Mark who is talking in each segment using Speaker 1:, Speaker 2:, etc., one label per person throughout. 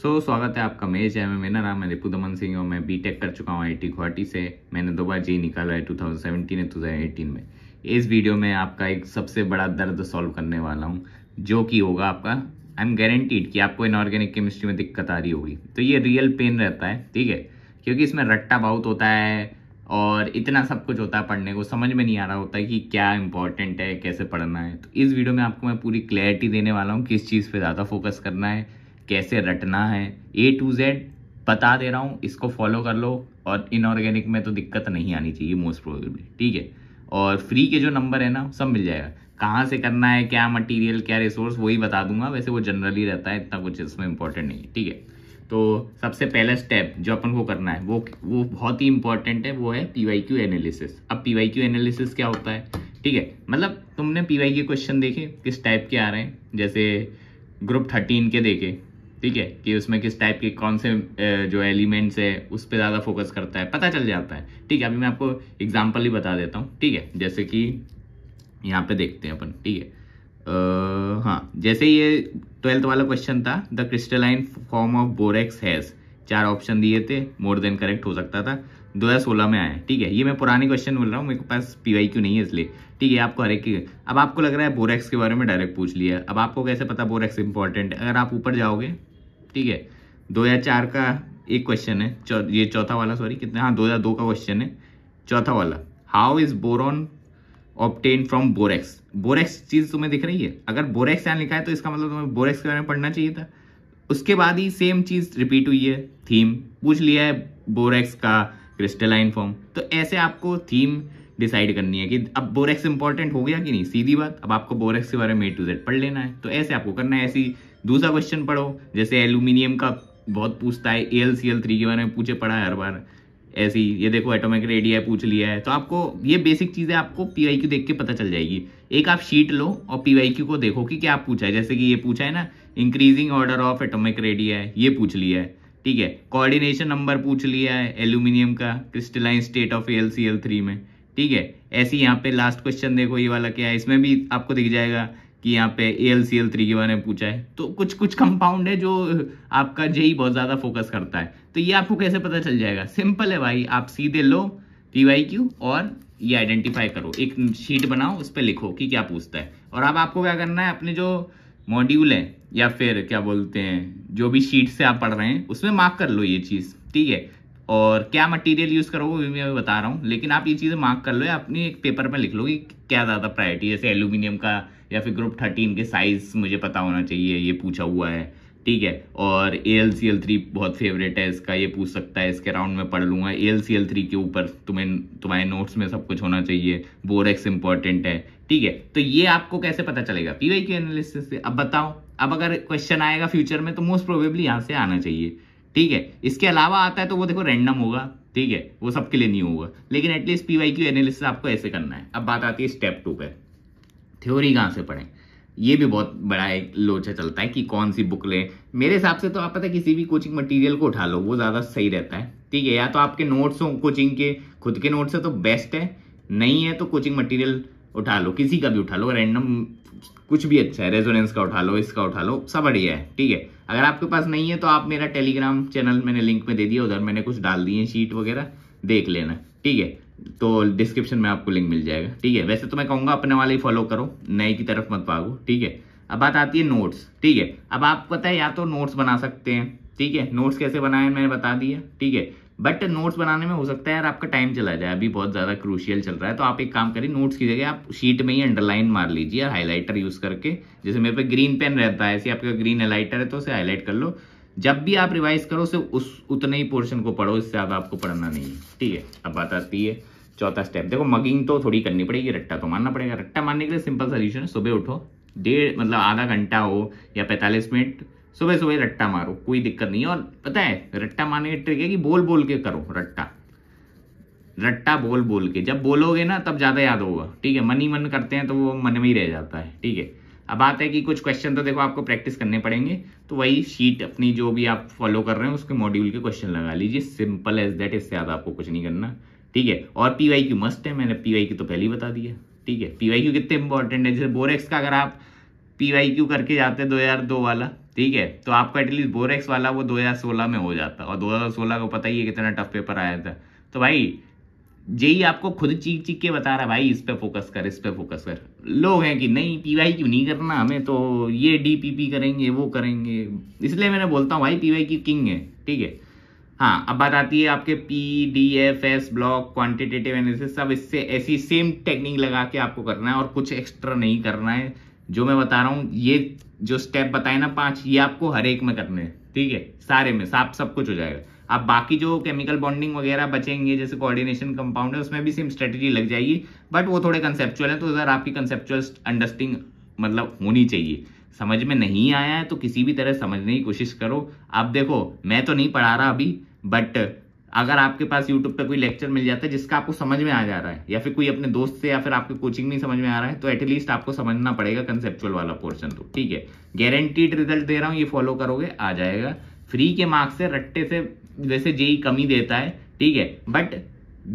Speaker 1: सो so, स्वागत है आपका मेरे चैनल में मेरा नाम है रिपू दमन सिंह और मैं बीटेक कर चुका हूँ आईटी गुवाहाटी से मैंने दो बार जी निकाला है 2017 थाउजेंड 2018 में इस वीडियो में आपका एक सबसे बड़ा दर्द सॉल्व करने वाला हूँ जो कि होगा आपका आई एम गारंटीड कि आपको इनऑर्गेनिक केमिस्ट्री में दिक्कत आ रही होगी तो ये रियल पेन रहता है ठीक है क्योंकि इसमें रट्टा बहुत होता है और इतना सब कुछ होता है पढ़ने को समझ में नहीं आ रहा होता है कि क्या इंपॉर्टेंट है कैसे पढ़ना है तो इस वीडियो में आपको मैं पूरी क्लैरिटी देने वाला हूँ किस चीज़ पर ज़्यादा फोकस करना है कैसे रटना है ए टू जेड बता दे रहा हूँ इसको फॉलो कर लो और इनऑर्गेनिक में तो दिक्कत नहीं आनी चाहिए मोस्ट प्रोबेबली ठीक है और फ्री के जो नंबर है ना सब मिल जाएगा कहाँ से करना है क्या मटेरियल क्या रिसोर्स वही बता दूंगा वैसे वो जनरली रहता है इतना कुछ इसमें इंपॉर्टेंट नहीं है ठीक है तो सबसे पहला स्टेप जो अपन को करना है वो वो बहुत ही इंपॉर्टेंट है वो है पी वाई क्यू एनालिसिस अब पी वाई क्यू एनालिसिस क्या होता है ठीक है मतलब तुमने पी वाई क्यू क्वेश्चन देखे किस टाइप के आ रहे हैं जैसे ग्रुप थर्टीन के देखे ठीक है कि उसमें किस टाइप के कौन से जो एलिमेंट्स है उस पर ज़्यादा फोकस करता है पता चल जाता है ठीक है अभी मैं आपको एग्जाम्पल ही बता देता हूँ ठीक है जैसे कि यहाँ पे देखते हैं अपन ठीक है हाँ जैसे ये ट्वेल्थ वाला क्वेश्चन था the crystalline form of borax has चार ऑप्शन दिए थे मोर देन करेक्ट हो सकता था 2016 में आए ठीक है ये मैं पुराने क्वेश्चन बोल रहा हूँ मेरे पास पी वाई क्यू नहीं है इसलिए ठीक है आपको हर एक अब आपको लग रहा है बोरेक्स के बारे में डायरेक्ट पूछ लिया अब आपको कैसे पता बोरेक्स इंपॉर्टेंट है अगर आप ऊपर जाओगे ठीक है दो या चार का एक क्वेश्चन है चौ, ये चौथा वाला सॉरी कितना हाँ दो हजार दो का क्वेश्चन है चौथा वाला how is boron obtained from borax borax चीज़ तुम्हें दिख रही है अगर बोरेक्स यहाँ लिखा है तो इसका मतलब तुम्हें बोरेक्स के बारे में पढ़ना चाहिए था उसके बाद ही सेम चीज़ रिपीट हुई है थीम पूछ लिया है बोरेक्स का क्रिस्टलाइन फॉर्म तो ऐसे आपको थीम डिसाइड करनी है कि अब बोरेक्स इंपॉर्टेंट हो गया कि नहीं सीधी बात अब आपको बोरेक्स के बारे में ए टू जेड पढ़ लेना है तो ऐसे आपको करना है ऐसी दूसरा क्वेश्चन पढ़ो जैसे एल्यूमिनियम का बहुत पूछता है A L C L three के बारे में पूछे पड़ा है हर बार ऐसी ये देखो एटोमिक रेडिया पूछ लिया है तो आपको ये बेसिक चीज़ें आपको पी वाई क्यू देख के पता चल जाएगी एक आप शीट लो और पी वाई क्यू को देखो कि क्या पूछा है जैसे कि ये पूछा है ना increasing order of atomic radii ये पूछ लिया है ठीक है कोऑर्डिनेशन नंबर पूछ लिया है एल्यूमिनियम का crystalline state of A C L L में ठीक है ऐसे यहाँ पे लास्ट क्वेश्चन देखो ये वाला क्या है इसमें भी आपको दिख जाएगा कि यहाँ पे A L C L three के बारे में पूछा है तो कुछ कुछ कंपाउंड है जो आपका जेई बहुत ज़्यादा फोकस करता है तो ये आपको कैसे पता चल जाएगा सिंपल है भाई आप सीधे लो टी वाई क्यू और ये आइडेंटिफाई करो एक शीट बनाओ उस पर लिखो कि क्या पूछता है और अब आपको क्या करना है अपने जो मॉड्यूल है या फिर क्या बोलते हैं जो भी शीट से आप पढ़ रहे हैं उसमें मार्क कर लो ये चीज़ ठीक है और क्या मटेरियल यूज़ करोगे वो मैं बता रहा हूँ लेकिन आप ये चीज़ें मार्क कर लो या अपनी एक पेपर में लिख लो कि क्या ज़्यादा प्रायोरिटी जैसे एल्यूमिनियम का या फिर ग्रुप थर्टीन के साइज़ मुझे पता होना चाहिए ये पूछा हुआ है ठीक है और A L C L three बहुत फेवरेट है इसका ये पूछ सकता है इसके राउंड में पढ़ लूँगा A L C L three के ऊपर तुम्हें तुम्हारे नोट्स में सब कुछ होना चाहिए बोरेक्स इंपॉर्टेंट है ठीक है तो ये आपको कैसे पता चलेगा पी वाई के एनालिसिस से अब बताओ अब अगर क्वेश्चन आएगा फ्यूचर में तो मोस्ट प्रोबेबली यहाँ से आना चाहिए ठीक है इसके अलावा आता है तो वो देखो रैंडम होगा ठीक है वो सबके लिए नहीं होगा लेकिन at least P Y Q analysis आपको ऐसे करना है अब बात आती है स्टेप टू पे थ्योरी कहाँ से पढ़ें ये भी बहुत बड़ा एक लोचा चलता है कि कौन सी बुक लें मेरे हिसाब से तो आप पता किसी भी कोचिंग मटेरियल को उठा लो वो ज़्यादा सही रहता है ठीक है या तो आपके नोट्स हों कोचिंग के खुद के नोट्स है तो बेस्ट है नहीं है तो कोचिंग मटेरियल उठा लो किसी का भी उठा लो रैंडम कुछ भी अच्छा है रेजोनेंस का उठा लो इसका उठा लो सब बढ़िया है ठीक है अगर आपके पास नहीं है तो आप मेरा टेलीग्राम चैनल मैंने लिंक में दे दिया उधर मैंने कुछ डाल दिए शीट वगैरह देख लेना ठीक है तो डिस्क्रिप्शन में आपको लिंक मिल जाएगा ठीक है वैसे तो मैं कहूँगा अपने वाले ही फॉलो करो नए की तरफ मत भागो ठीक है अब बात आती है नोट्स ठीक है अब आप पता है या तो नोट्स बना सकते हैं ठीक है नोट्स कैसे बनाए मैंने बता दिया ठीक है बट नोट्स बनाने में हो सकता है यार आपका टाइम चला जाए अभी बहुत ज़्यादा क्रूशियल चल रहा है तो आप एक काम करिए नोट्स की जगह आप शीट में ही अंडरलाइन मार लीजिए या हाईलाइटर यूज़ करके जैसे मेरे पे ग्रीन पेन रहता है ऐसे आपका ग्रीन हाईलाइटर है तो उसे हाईलाइट कर लो जब भी आप रिवाइज करो उसे उस उतने ही पोर्शन को पढ़ो इससे ज़्यादा आपको पढ़ना नहीं है ठीक है अब बात आती है चौथा स्टेप देखो मगिंग तो थोड़ी करनी पड़ेगी रट्टा तो मारना पड़ेगा रट्टा मारने के लिए सिंपल सोल्यूशन है सुबह उठो डेढ़ मतलब आधा घंटा हो या पैंतालीस मिनट सुबह सुबह रट्टा मारो कोई दिक्कत नहीं है और पता है रट्टा मारने की ट्रिक है कि बोल बोल के करो रट्टा रट्टा बोल बोल के जब बोलोगे ना तब ज़्यादा याद होगा ठीक है मन ही मन करते हैं तो वो मन में ही रह जाता है ठीक है अब बात है कि कुछ क्वेश्चन तो देखो आपको प्रैक्टिस करने पड़ेंगे तो वही शीट अपनी जो भी आप फॉलो कर रहे हैं उसके मॉड्यूल के क्वेश्चन लगा लीजिए सिंपल एज दैट इससे ज़्यादा आपको कुछ नहीं करना ठीक है और पी वाई क्यू मस्ट है मैंने पी वाई क्यू तो पहले ही बता दिया ठीक है पी वाई क्यू कितने इंपॉर्टेंट है जैसे बोरेक्स का अगर आप पी वाई क्यू करके जाते दो हजार दो वाला ठीक है तो आपका एटलीस्ट बोरेक्स वाला वो दो हजार सोलह में हो जाता और दो हजार सोलह को पता ही है कितना टफ पेपर आया था तो भाई जेई आपको खुद चीख चीख के बता रहा भाई इस पे फोकस कर इस पे फोकस कर लोग हैं कि नहीं पीवाई क्यों नहीं करना हमें तो ये डीपीपी करेंगे वो करेंगे इसलिए मैंने बोलता हूँ भाई पीवाई की किंग है ठीक है हाँ अब बात आती है आपके P D F S block quantitative analysis सब इससे ऐसी सेम टेक्निक लगा के आपको करना है और कुछ एक्स्ट्रा नहीं करना है जो मैं बता रहा हूँ ये जो स्टेप बताए ना पांच ये आपको हर एक में करने हैं ठीक है सारे में साफ सब कुछ हो जाएगा अब बाकी जो केमिकल बॉन्डिंग वगैरह बचेंगे जैसे कोऑर्डिनेशन कंपाउंड है उसमें भी सेम स्ट्रेटेजी लग जाएगी बट वो थोड़े कंसेप्चुअल है तो सर आपकी कंसेप्चुअल अंडरस्टिंग मतलब होनी चाहिए समझ में नहीं आया है तो किसी भी तरह समझने की कोशिश करो आप देखो मैं तो नहीं पढ़ा रहा अभी बट अगर आपके पास यूट्यूब पे कोई लेक्चर मिल जाता है जिसका आपको समझ में आ जा रहा है या फिर कोई अपने दोस्त से या फिर आपके कोचिंग में समझ में आ रहा है तो एटलीस्ट आपको समझना पड़ेगा कंसेप्चुअल वाला पोर्शन तो ठीक है गारंटीड रिजल्ट दे रहा हूँ ये फॉलो करोगे आ जाएगा फ्री के मार्क्स से रट्टे से जैसे जेई कमी देता है ठीक है बट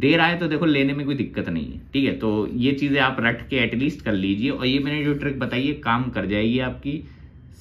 Speaker 1: दे रहा है तो देखो लेने में कोई दिक्कत नहीं है ठीक है तो ये चीज़ें आप रट के एटलीस्ट कर लीजिए और ये मैंने जो ट्रिक बताई है काम कर जाएगी आपकी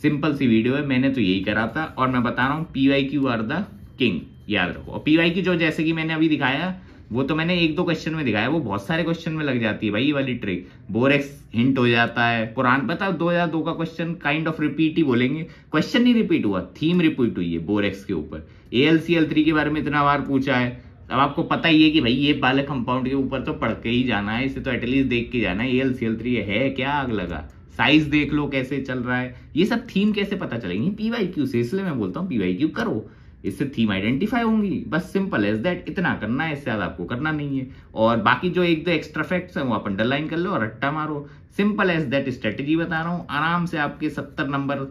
Speaker 1: सिंपल सी वीडियो है मैंने तो यही करा था और मैं बता रहा हूँ P Y Q are the king याद रखो और पीवाई की जो जैसे कि मैंने अभी दिखाया वो तो मैंने एक दो क्वेश्चन में दिखाया वो बहुत सारे क्वेश्चन में लग जाती है भाई ये वाली ट्रिक बोरेक्स हिंट हो जाता है पुरान पता दो हजार दो का क्वेश्चन काइंड ऑफ रिपीट ही बोलेंगे क्वेश्चन नहीं रिपीट हुआ थीम रिपीट हुई है बोरेक्स के ऊपर A L C L three के बारे में इतना बार पूछा है अब आपको पता ही है कि भाई ये बालक कंपाउंड के ऊपर तो पढ़ के ही जाना है इसे तो एटलीस्ट देख के जाना है A L C L three है क्या आग लगा साइज देख लो कैसे चल रहा है ये सब थीम कैसे पता चलेगी पीवाई क्यू से इसलिए मैं बोलता हूँ पीवाई क्यू करो इससे थीम आइडेंटिफाई होंगी बस सिंपल एज दैट इतना करना है इससे ज़्यादा आपको करना नहीं है और बाकी जो एक दो एक्स्ट्रा फैक्ट्स हैं वो आप अंडरलाइन कर लो और रट्टा मारो सिंपल एज दैट स्ट्रेटेजी बता रहा हूँ आराम से आपके सत्तर नंबर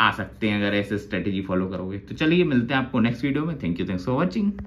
Speaker 1: आ सकते हैं अगर ऐसे स्ट्रेटेजी फॉलो करोगे तो चलिए मिलते हैं आपको नेक्स्ट वीडियो में thank you thanks for watching